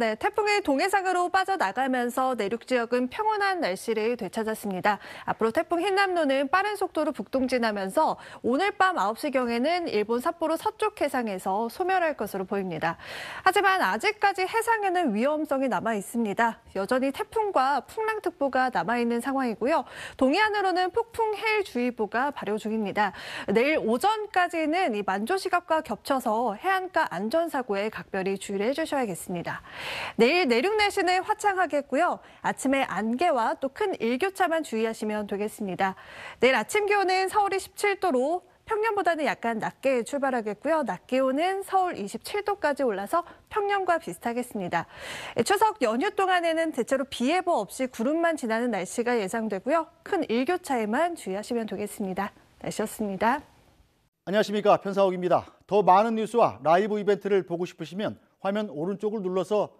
네, 태풍의 동해상으로 빠져나가면서 내륙 지역은 평온한 날씨를 되찾았습니다. 앞으로 태풍 흰남노는 빠른 속도로 북동진하면서 오늘 밤 9시경에는 일본 삿포로 서쪽 해상에서 소멸할 것으로 보입니다. 하지만 아직까지 해상에는 위험성이 남아 있습니다. 여전히 태풍과 풍랑특보가 남아 있는 상황이고요. 동해안으로는 폭풍 해일 주의보가 발효 중입니다. 내일 오전까지는 이 만조 시각과 겹쳐서 해안가 안전사고에 각별히 주의를 해주셔야겠습니다. 내일 내륙 날씨는 화창하겠고요. 아침에 안개와 또 큰 일교차만 주의하시면 되겠습니다. 내일 아침 기온은 서울이 17도로 평년보다는 약간 낮게 출발하겠고요. 낮 기온은 서울 27도까지 올라서 평년과 비슷하겠습니다. 예, 추석 연휴 동안에는 대체로 비 예보 없이 구름만 지나는 날씨가 예상되고요. 큰 일교차에만 주의하시면 되겠습니다. 날씨였습니다. 안녕하십니까. 편사옥입니다. 더 많은 뉴스와 라이브 이벤트를 보고 싶으시면 화면 오른쪽을 눌러서